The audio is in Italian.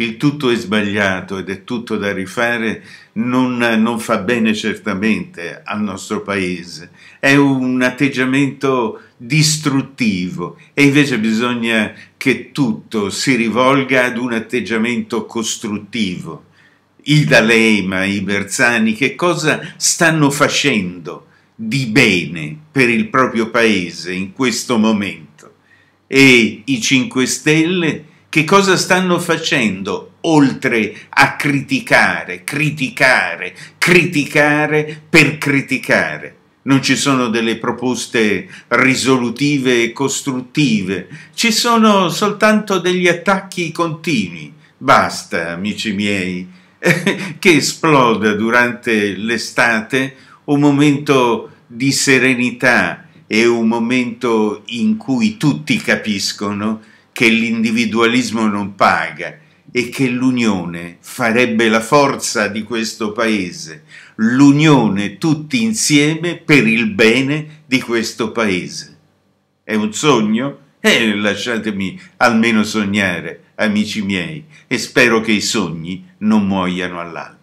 il tutto è sbagliato ed è tutto da rifare, non, non fa bene certamente al nostro paese. È un atteggiamento distruttivo e invece bisogna che tutto si rivolga ad un atteggiamento costruttivo. Ida D'Alema, i Bersani, che cosa stanno facendo di bene per il proprio paese in questo momento? E i 5 Stelle che cosa stanno facendo oltre a criticare, criticare, criticare per criticare. Non ci sono delle proposte risolutive e costruttive, ci sono soltanto degli attacchi continui. Basta, amici miei, che esploda durante l'estate un momento di serenità e un momento in cui tutti capiscono che l'individualismo non paga e che l'unione farebbe la forza di questo paese, l'unione tutti insieme per il bene di questo paese. È un sogno? Eh, lasciatemi almeno sognare, amici miei, e spero che i sogni non muoiano all'alba.